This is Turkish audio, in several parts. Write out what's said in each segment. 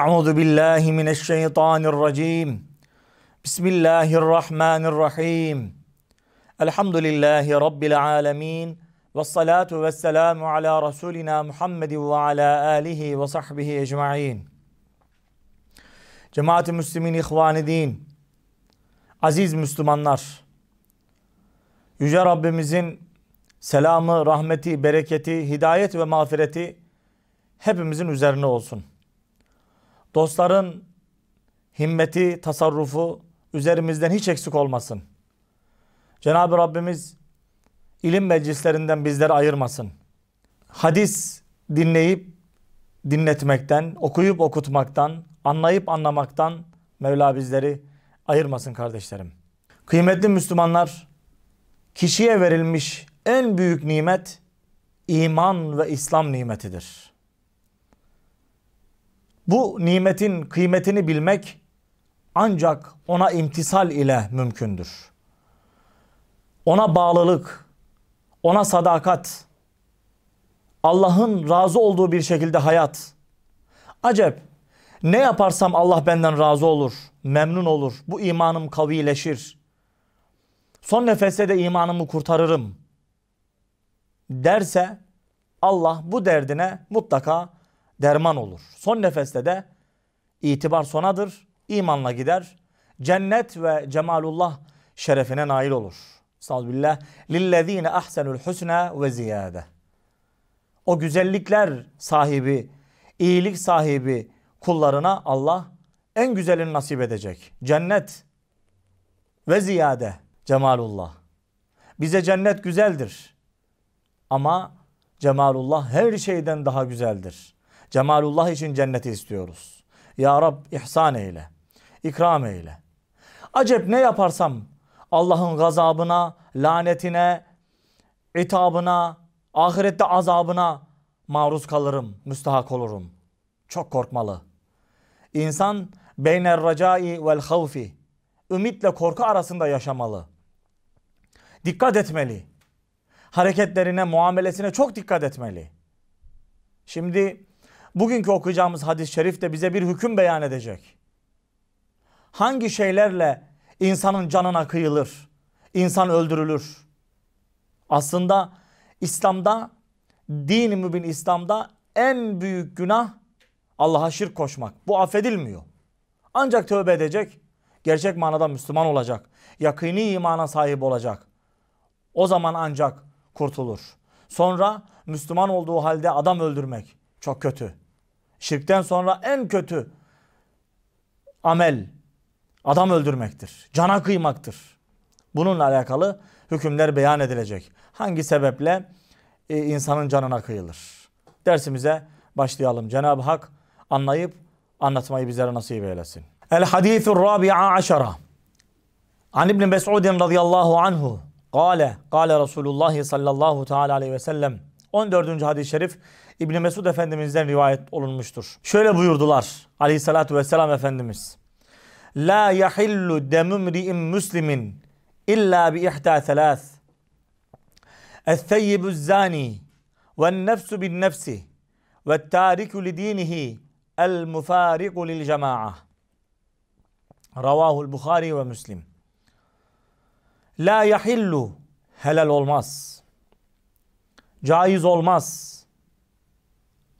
Euzu billahi mineşşeytanirracim. Bismillahirrahmanirrahim. Elhamdülillahi rabbil alamin. Ves salatu ves selamu ala rasulina Muhammedin ve ala alihi ve sahbihi ecmaîn. Cemaat-i Müslümin ihvan din. Aziz Müslümanlar. Yüce Rabbimizin selamı, rahmeti, bereketi, hidayet ve mağfireti hepimizin üzerine olsun. Dostların himmeti, tasarrufu üzerimizden hiç eksik olmasın. Cenab-ı Rabbimiz ilim meclislerinden bizleri ayırmasın. Hadis dinleyip dinletmekten, okuyup okutmaktan, anlayıp anlamaktan Mevla bizleri ayırmasın kardeşlerim. Kıymetli Müslümanlar, kişiye verilmiş en büyük nimet iman ve İslam nimetidir. Bu nimetin kıymetini bilmek ancak ona imtisal ile mümkündür. Ona bağlılık, ona sadakat, Allah'ın razı olduğu bir şekilde hayat. Acep ne yaparsam Allah benden razı olur, memnun olur. Bu imanım kavileşir. Son nefeste de imanımı kurtarırım. Derse Allah bu derdine mutlaka derman olur. Son nefeste de itibar sonadır. imanla gider. Cennet ve cemalullah şerefine nail olur. Estağfirullah. Lillezine ahsenul husna ve ziyade. O güzellikler sahibi, iyilik sahibi kullarına Allah en güzelini nasip edecek. Cennet ve ziyade cemalullah. Bize cennet güzeldir. Ama cemalullah her şeyden daha güzeldir. Cemalullah için cenneti istiyoruz. Ya Rab ihsan eyle, ikram eyle. Acep ne yaparsam Allah'ın gazabına, lanetine, itabına, ahirette azabına maruz kalırım, müstahak olurum. Çok korkmalı. İnsan beyner racai vel havfi, ümitle korku arasında yaşamalı. Dikkat etmeli. Hareketlerine, muamelesine çok dikkat etmeli. Şimdi Bugünkü okuyacağımız hadis-i şerif de bize bir hüküm beyan edecek. Hangi şeylerle insanın canına kıyılır, insan öldürülür? Aslında İslam'da, din-i mübin İslam'da en büyük günah Allah'a şirk koşmak. Bu affedilmiyor. Ancak tövbe edecek, gerçek manada Müslüman olacak, yakini imana sahip olacak. O zaman ancak kurtulur. Sonra Müslüman olduğu halde adam öldürmek çok kötü. Şirkten sonra en kötü amel adam öldürmektir. Cana kıymaktır. Bununla alakalı hükümler beyan edilecek. Hangi sebeple e, insanın canına kıyılır? Dersimize başlayalım. Cenab-ı Hak anlayıp anlatmayı bizlere nasip eylesin. El hadisur rabi'a aşara. An İbn Mes'ud radıyallahu anhu. Kale, kale Resulullah sallallahu teala aleyhi ve sellem. 14. hadis-i şerif İbni Mesud Efendimiz'den rivayet olunmuştur. Şöyle buyurdular aleyhissalatü vesselam Efendimiz. La yahillu demümri'in muslimin illa bi ihda thelâth. اَثَّيِّبُ الزَّانِي وَالنَّفْسُ بِالنَّفْسِ وَالتَّارِكُ لِد۪ينِهِ الْمُفَارِقُ لِلْجَمَاعَةِ Ravahul Bukhari ve Müslim. La yahillu helal olmaz caiz olmaz.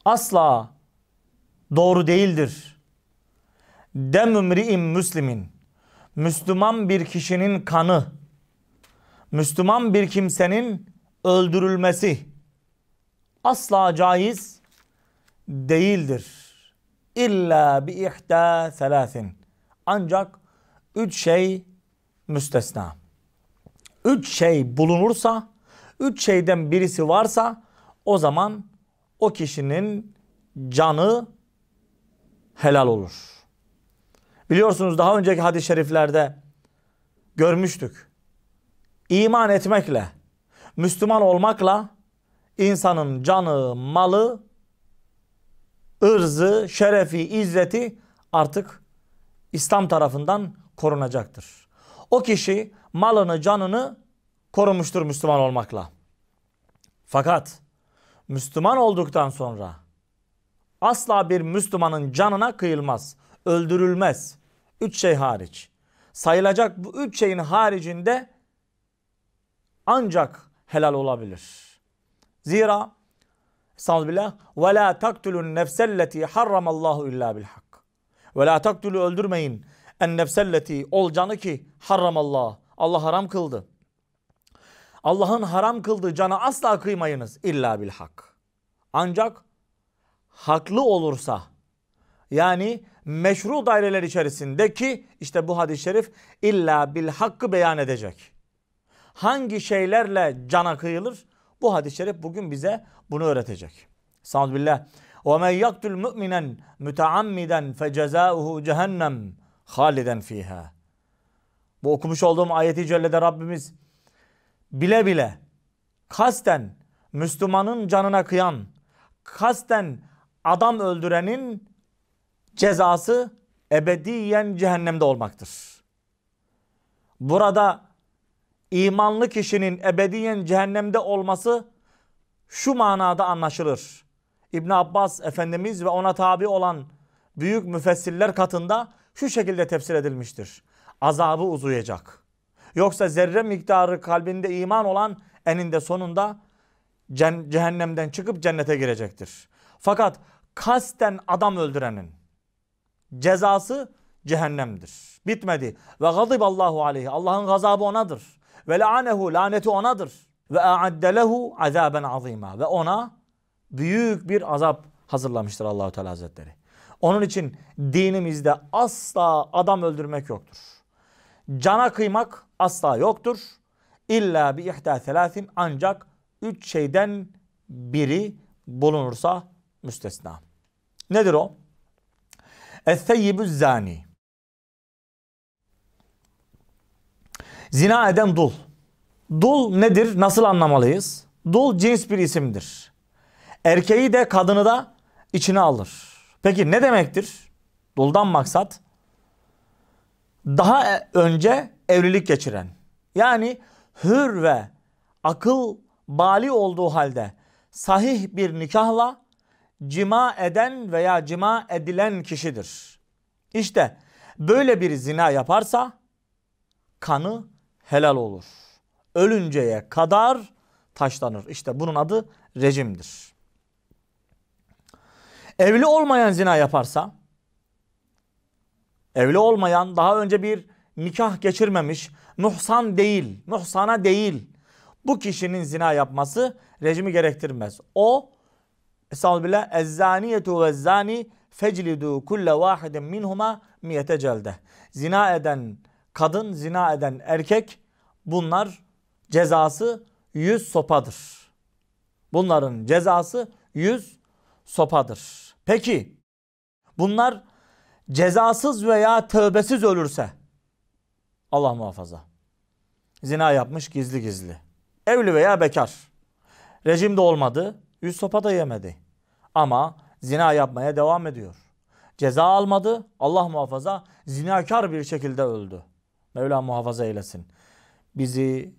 Asla doğru değildir. Demümri'im müslimin. Müslüman bir kişinin kanı, Müslüman bir kimsenin öldürülmesi asla caiz değildir. İlla bi ihda selasin. Ancak üç şey müstesna. Üç şey bulunursa Üç şeyden birisi varsa o zaman o kişinin canı helal olur. Biliyorsunuz daha önceki hadis-i şeriflerde görmüştük. İman etmekle, Müslüman olmakla insanın canı, malı, ırzı, şerefi, izzeti artık İslam tarafından korunacaktır. O kişi malını, canını korunmuştur Müslüman olmakla. Fakat Müslüman olduktan sonra asla bir Müslümanın canına kıyılmaz, öldürülmez. Üç şey hariç. Sayılacak bu üç şeyin haricinde ancak helal olabilir. Zira Estağfirullah. Ve la taktulun nefselleti harramallahu illa bil hak. Ve la taktulu öldürmeyin. En nefselleti ol canı ki harramallah. Allah haram kıldı. Allah'ın haram kıldığı cana asla kıymayınız illa bil hak. Ancak haklı olursa yani meşru daireler içerisindeki işte bu hadis-i şerif illa bil hakkı beyan edecek. Hangi şeylerle cana kıyılır? Bu hadis-i şerif bugün bize bunu öğretecek. Sağolullah. وَمَنْ يَقْتُلْ مُؤْمِنًا مُتَعَمِّدًا فَجَزَاؤُهُ cehennem haliden fiha. Bu okumuş olduğum ayeti cellede Rabbimiz bile bile kasten Müslümanın canına kıyan, kasten adam öldürenin cezası ebediyen cehennemde olmaktır. Burada imanlı kişinin ebediyen cehennemde olması şu manada anlaşılır. İbn Abbas Efendimiz ve ona tabi olan büyük müfessirler katında şu şekilde tefsir edilmiştir. Azabı uzayacak. Yoksa zerre miktarı kalbinde iman olan eninde sonunda cehennemden çıkıp cennete girecektir. Fakat kasten adam öldürenin cezası cehennemdir. Bitmedi. Ve Allahu aleyhi. Allah'ın gazabı onadır. Ve la'anehu laneti onadır. Ve a'adde azaben azima. Ve ona büyük bir azap hazırlamıştır Allahu Teala Hazretleri. Onun için dinimizde asla adam öldürmek yoktur. Cana kıymak asla yoktur. İlla bi ihda selasin ancak üç şeyden biri bulunursa müstesna. Nedir o? Es-seyyibü zani. Zina eden dul. Dul nedir? Nasıl anlamalıyız? Dul cins bir isimdir. Erkeği de kadını da içine alır. Peki ne demektir? Duldan maksat daha önce evlilik geçiren. Yani hür ve akıl bali olduğu halde sahih bir nikahla cima eden veya cima edilen kişidir. İşte böyle bir zina yaparsa kanı helal olur. Ölünceye kadar taşlanır. İşte bunun adı rejimdir. Evli olmayan zina yaparsa evli olmayan daha önce bir nikah geçirmemiş, muhsan değil, muhsana değil bu kişinin zina yapması rejimi gerektirmez. O Estağfirullah. Ezzaniyetu ve zani feclidu kulle vahidin minhuma miyete celde. Zina eden kadın, zina eden erkek bunlar cezası yüz sopadır. Bunların cezası yüz sopadır. Peki bunlar cezasız veya tövbesiz ölürse Allah muhafaza. Zina yapmış gizli gizli. Evli veya bekar. Rejimde olmadı. Yüz sopa da yemedi. Ama zina yapmaya devam ediyor. Ceza almadı. Allah muhafaza zinakar bir şekilde öldü. Mevla muhafaza eylesin. Bizi,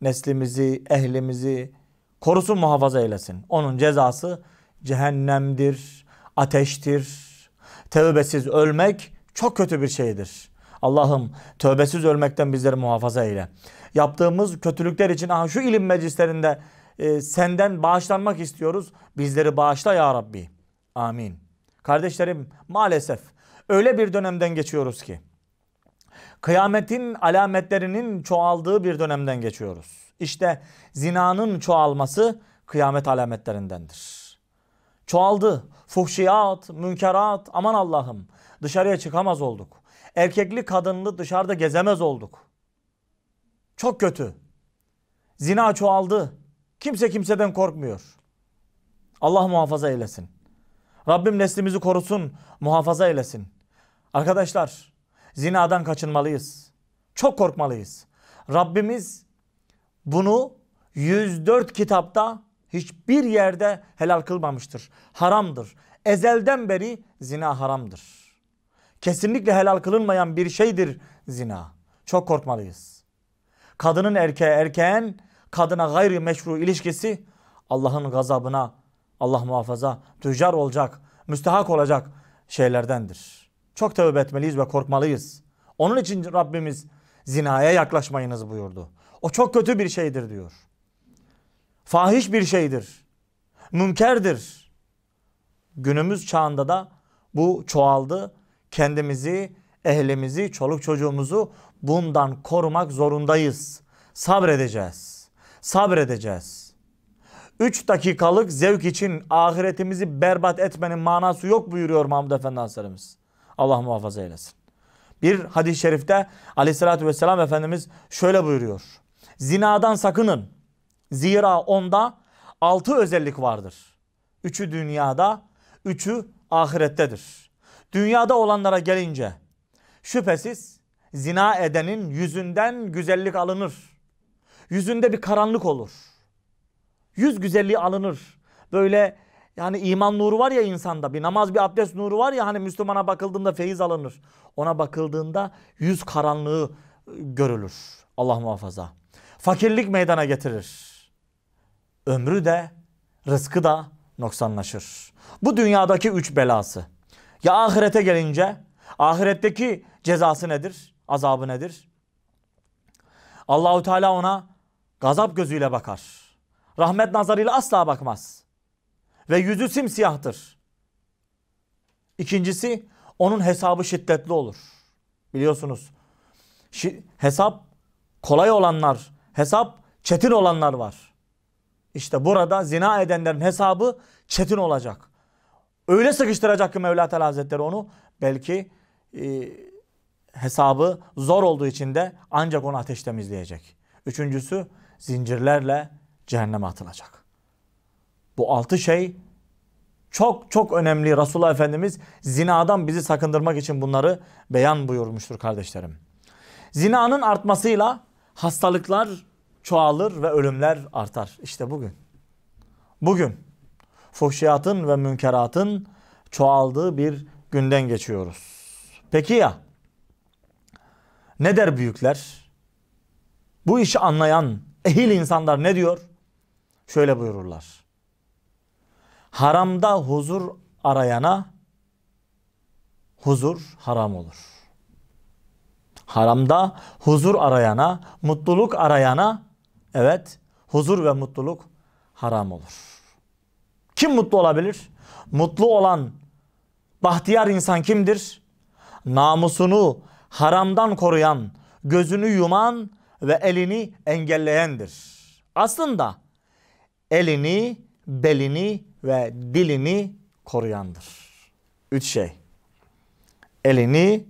neslimizi, ehlimizi korusun muhafaza eylesin. Onun cezası cehennemdir, ateştir. Tevbesiz ölmek çok kötü bir şeydir. Allah'ım tövbesiz ölmekten bizleri muhafaza eyle. Yaptığımız kötülükler için aha şu ilim meclislerinde e, senden bağışlanmak istiyoruz. Bizleri bağışla ya Rabbi. Amin. Kardeşlerim maalesef öyle bir dönemden geçiyoruz ki kıyametin alametlerinin çoğaldığı bir dönemden geçiyoruz. İşte zinanın çoğalması kıyamet alametlerindendir. Çoğaldı. Fuhşiyat, münkerat aman Allah'ım dışarıya çıkamaz olduk. Erkekli kadınlı dışarıda gezemez olduk. Çok kötü. Zina çoğaldı. Kimse kimseden korkmuyor. Allah muhafaza eylesin. Rabbim neslimizi korusun, muhafaza eylesin. Arkadaşlar, zinadan kaçınmalıyız. Çok korkmalıyız. Rabbimiz bunu 104 kitapta hiçbir yerde helal kılmamıştır. Haramdır. Ezelden beri zina haramdır. Kesinlikle helal kılınmayan bir şeydir zina. Çok korkmalıyız. Kadının erkeğe erkeğin kadına gayri meşru ilişkisi Allah'ın gazabına Allah muhafaza tüccar olacak, müstehak olacak şeylerdendir. Çok tövbe etmeliyiz ve korkmalıyız. Onun için Rabbimiz zinaya yaklaşmayınız buyurdu. O çok kötü bir şeydir diyor. Fahiş bir şeydir. Münkerdir. Günümüz çağında da bu çoğaldı kendimizi, ehlimizi, çoluk çocuğumuzu bundan korumak zorundayız. Sabredeceğiz. Sabredeceğiz. Üç dakikalık zevk için ahiretimizi berbat etmenin manası yok buyuruyor Mahmud Efendi Hazretlerimiz. Allah muhafaza eylesin. Bir hadis-i şerifte aleyhissalatü vesselam Efendimiz şöyle buyuruyor. Zinadan sakının. Zira onda altı özellik vardır. Üçü dünyada, üçü ahirettedir. Dünyada olanlara gelince şüphesiz zina edenin yüzünden güzellik alınır. Yüzünde bir karanlık olur. Yüz güzelliği alınır. Böyle yani iman nuru var ya insanda bir namaz bir abdest nuru var ya hani Müslümana bakıldığında feyiz alınır. Ona bakıldığında yüz karanlığı e, görülür. Allah muhafaza. Fakirlik meydana getirir. Ömrü de rızkı da noksanlaşır. Bu dünyadaki üç belası. Ya ahirete gelince ahiretteki cezası nedir? Azabı nedir? Allahu Teala ona gazap gözüyle bakar. Rahmet nazarıyla asla bakmaz. Ve yüzü simsiyahtır. İkincisi onun hesabı şiddetli olur. Biliyorsunuz şi, hesap kolay olanlar, hesap çetin olanlar var. İşte burada zina edenlerin hesabı çetin olacak. Öyle sıkıştıracak ki Mevla Teala Hazretleri onu belki e, hesabı zor olduğu için de ancak onu ateş temizleyecek. Üçüncüsü zincirlerle cehenneme atılacak. Bu altı şey çok çok önemli. Resulullah Efendimiz zinadan bizi sakındırmak için bunları beyan buyurmuştur kardeşlerim. Zinanın artmasıyla hastalıklar çoğalır ve ölümler artar. İşte bugün. Bugün fuhşiyatın ve münkeratın çoğaldığı bir günden geçiyoruz. Peki ya ne der büyükler? Bu işi anlayan ehil insanlar ne diyor? Şöyle buyururlar. Haramda huzur arayana huzur haram olur. Haramda huzur arayana, mutluluk arayana evet huzur ve mutluluk haram olur. Kim mutlu olabilir? Mutlu olan bahtiyar insan kimdir? Namusunu haramdan koruyan, gözünü yuman ve elini engelleyendir. Aslında elini, belini ve dilini koruyandır. Üç şey. Elini,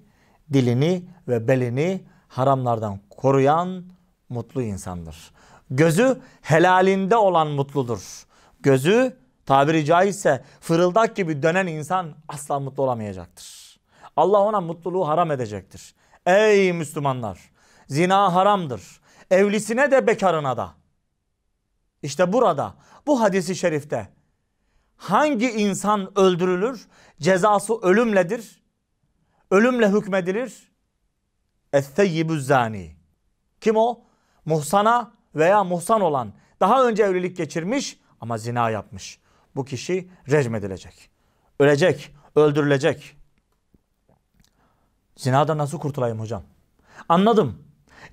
dilini ve belini haramlardan koruyan mutlu insandır. Gözü helalinde olan mutludur. Gözü tabiri caizse fırıldak gibi dönen insan asla mutlu olamayacaktır. Allah ona mutluluğu haram edecektir. Ey Müslümanlar zina haramdır. Evlisine de bekarına da. İşte burada bu hadisi şerifte hangi insan öldürülür cezası ölümledir. Ölümle hükmedilir. Es-seyyibü zani. Kim o? Muhsana veya muhsan olan daha önce evlilik geçirmiş ama zina yapmış bu kişi recmedilecek. Ölecek, öldürülecek. Zinadan nasıl kurtulayım hocam? Anladım.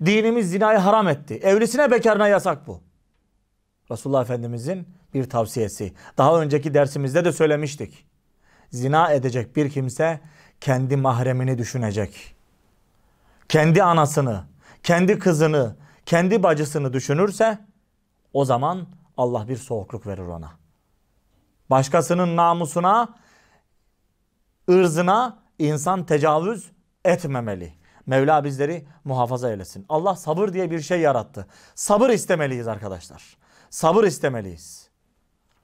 Dinimiz zinayı haram etti. Evlisine bekarına yasak bu. Resulullah Efendimizin bir tavsiyesi. Daha önceki dersimizde de söylemiştik. Zina edecek bir kimse kendi mahremini düşünecek. Kendi anasını, kendi kızını, kendi bacısını düşünürse o zaman Allah bir soğukluk verir ona. Başkasının namusuna, ırzına insan tecavüz etmemeli. Mevla bizleri muhafaza eylesin. Allah sabır diye bir şey yarattı. Sabır istemeliyiz arkadaşlar. Sabır istemeliyiz.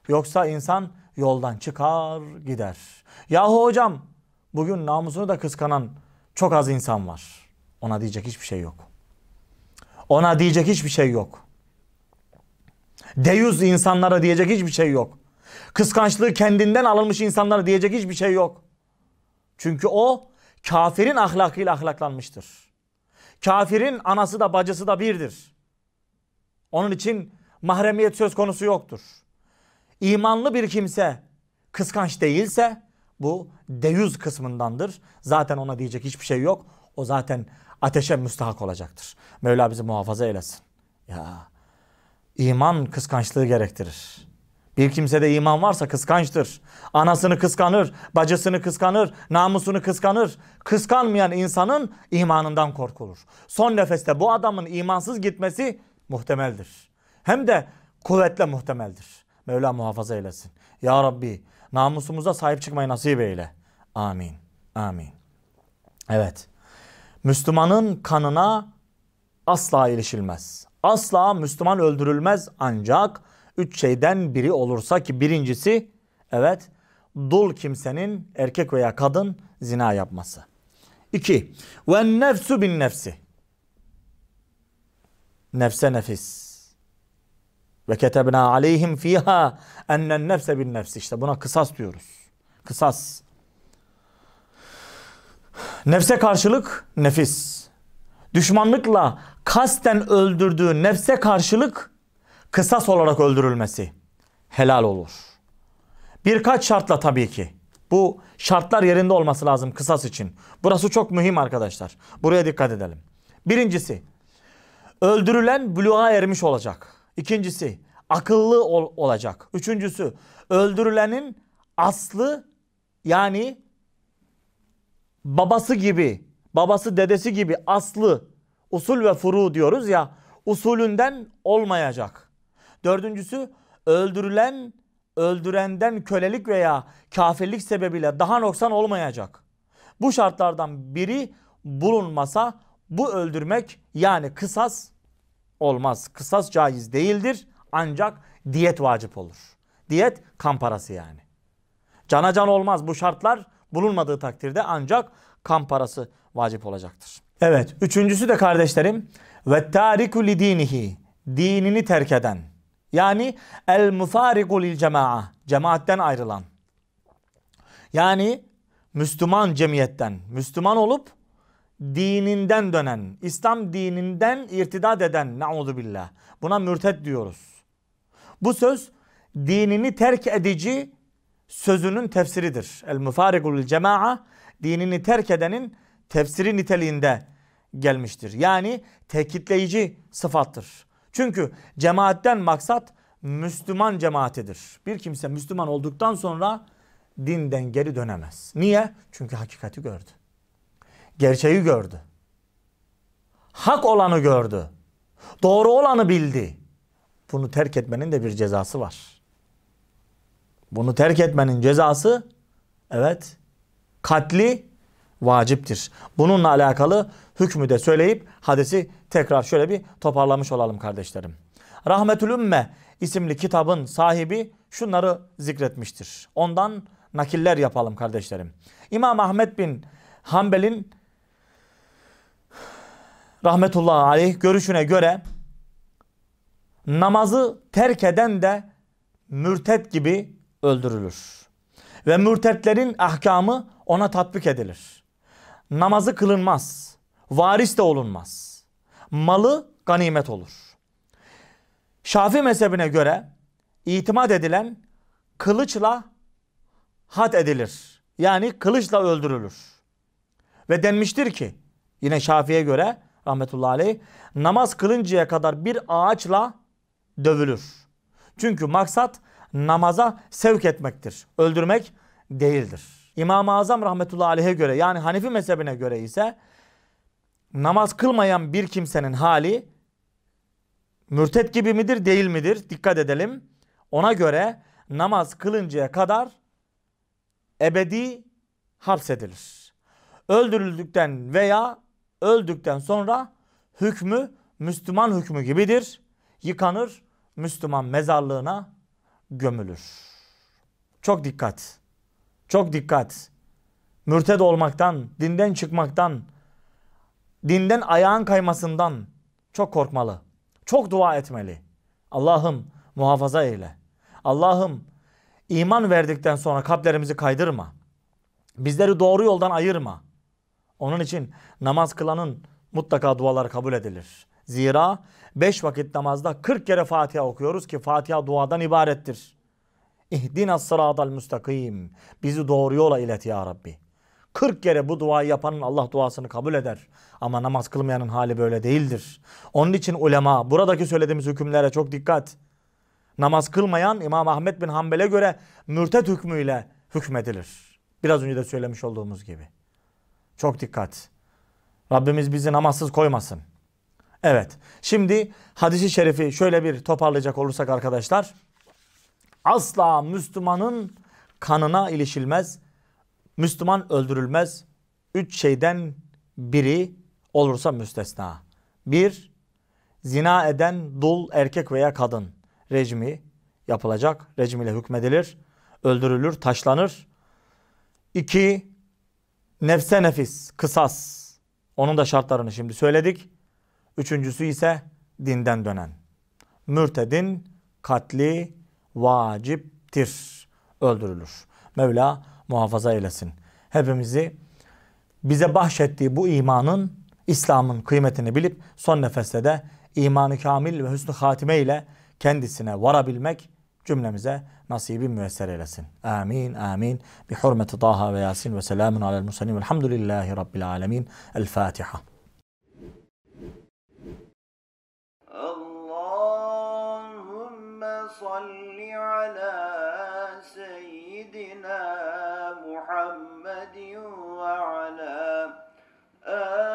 Yoksa insan yoldan çıkar gider. Yahu hocam bugün namusunu da kıskanan çok az insan var. Ona diyecek hiçbir şey yok. Ona diyecek hiçbir şey yok. Deyüz insanlara diyecek hiçbir şey yok. Kıskançlığı kendinden alınmış insanlara diyecek hiçbir şey yok. Çünkü o kafirin ahlakıyla ahlaklanmıştır. Kafirin anası da bacısı da birdir. Onun için mahremiyet söz konusu yoktur. İmanlı bir kimse kıskanç değilse bu deyüz kısmındandır. Zaten ona diyecek hiçbir şey yok. O zaten ateşe müstahak olacaktır. Mevla bizi muhafaza eylesin. Ya iman kıskançlığı gerektirir. Bir kimsede iman varsa kıskançtır. Anasını kıskanır, bacısını kıskanır, namusunu kıskanır. Kıskanmayan insanın imanından korkulur. Son nefeste bu adamın imansız gitmesi muhtemeldir. Hem de kuvvetle muhtemeldir. Mevla muhafaza eylesin. Ya Rabbi namusumuza sahip çıkmayı nasip eyle. Amin. Amin. Evet. Müslümanın kanına asla ilişilmez. Asla Müslüman öldürülmez ancak Üç şeyden biri olursa ki birincisi evet dul kimsenin erkek veya kadın zina yapması. İki ve nefsu bin nefsi. Nefse nefis. Ve ketebna aleyhim fiha ennen nefse bin nefsi. İşte buna kısas diyoruz. Kısas. Nefse karşılık nefis. Düşmanlıkla kasten öldürdüğü nefse karşılık kısas olarak öldürülmesi helal olur. Birkaç şartla tabii ki. Bu şartlar yerinde olması lazım kısas için. Burası çok mühim arkadaşlar. Buraya dikkat edelim. Birincisi, öldürülen buluğa ermiş olacak. İkincisi, akıllı ol olacak. Üçüncüsü, öldürülenin aslı yani babası gibi, babası dedesi gibi aslı, usul ve furu diyoruz ya, usulünden olmayacak. Dördüncüsü öldürülen öldürenden kölelik veya kafirlik sebebiyle daha noksan olmayacak. Bu şartlardan biri bulunmasa bu öldürmek yani kısas olmaz. Kısas caiz değildir ancak diyet vacip olur. Diyet kan parası yani. Cana can olmaz bu şartlar bulunmadığı takdirde ancak kan parası vacip olacaktır. Evet üçüncüsü de kardeşlerim ve tariku li dinihi dinini terk eden yani el mufarigu lil cema'a. Cemaatten ayrılan. Yani Müslüman cemiyetten. Müslüman olup dininden dönen, İslam dininden irtidat eden nauzu billah. Buna mürted diyoruz. Bu söz dinini terk edici sözünün tefsiridir. El mufarigul cema'a dinini terk edenin tefsiri niteliğinde gelmiştir. Yani tekitleyici sıfattır. Çünkü cemaatten maksat Müslüman cemaatidir. Bir kimse Müslüman olduktan sonra dinden geri dönemez. Niye? Çünkü hakikati gördü. Gerçeği gördü. Hak olanı gördü. Doğru olanı bildi. Bunu terk etmenin de bir cezası var. Bunu terk etmenin cezası evet katli vaciptir. Bununla alakalı hükmü de söyleyip hadisi tekrar şöyle bir toparlamış olalım kardeşlerim. Rahmetül Ümme isimli kitabın sahibi şunları zikretmiştir. Ondan nakiller yapalım kardeşlerim. İmam Ahmet bin Hanbel'in rahmetullahi aleyh görüşüne göre namazı terk eden de mürtet gibi öldürülür. Ve mürtetlerin ahkamı ona tatbik edilir namazı kılınmaz. Varis de olunmaz. Malı ganimet olur. Şafi mezhebine göre itimat edilen kılıçla hat edilir. Yani kılıçla öldürülür. Ve denmiştir ki yine Şafi'ye göre rahmetullahi aleyh namaz kılıncaya kadar bir ağaçla dövülür. Çünkü maksat namaza sevk etmektir. Öldürmek değildir. İmam-ı Azam rahmetullahi aleyhe göre yani Hanefi mezhebine göre ise namaz kılmayan bir kimsenin hali mürtet gibi midir değil midir dikkat edelim. Ona göre namaz kılıncaya kadar ebedi hapsedilir. Öldürüldükten veya öldükten sonra hükmü Müslüman hükmü gibidir. Yıkanır, Müslüman mezarlığına gömülür. Çok dikkat. Çok dikkat. Mürted olmaktan, dinden çıkmaktan, dinden ayağın kaymasından çok korkmalı. Çok dua etmeli. Allah'ım muhafaza eyle. Allah'ım iman verdikten sonra kalplerimizi kaydırma. Bizleri doğru yoldan ayırma. Onun için namaz kılanın mutlaka dualar kabul edilir. Zira 5 vakit namazda 40 kere Fatiha okuyoruz ki Fatiha duadan ibarettir. İhdina sıratal müstakim. Bizi doğru yola ilet ya Rabbi. 40 kere bu duayı yapanın Allah duasını kabul eder. Ama namaz kılmayanın hali böyle değildir. Onun için ulema buradaki söylediğimiz hükümlere çok dikkat. Namaz kılmayan İmam Ahmet bin Hanbel'e göre mürtet hükmüyle hükmedilir. Biraz önce de söylemiş olduğumuz gibi. Çok dikkat. Rabbimiz bizi namazsız koymasın. Evet. Şimdi hadisi şerifi şöyle bir toparlayacak olursak arkadaşlar. Asla Müslümanın kanına ilişilmez. Müslüman öldürülmez. Üç şeyden biri olursa müstesna. Bir, zina eden dul erkek veya kadın rejimi yapılacak. Rejim ile hükmedilir. Öldürülür, taşlanır. İki, nefse nefis, kısas. Onun da şartlarını şimdi söyledik. Üçüncüsü ise dinden dönen. Mürtedin katli vaciptir. Öldürülür. Mevla muhafaza eylesin. Hepimizi bize bahşettiği bu imanın, İslam'ın kıymetini bilip son nefeste de imanı kamil ve hüsnü hatime ile kendisine varabilmek cümlemize nasibi müyesser eylesin. Amin, amin. Bi hurmeti Taha ve Yasin ve selamun alel musallim. Elhamdülillahi Rabbil alemin. El Fatiha. Allahümme salli على سيدنا محمد وعلى آله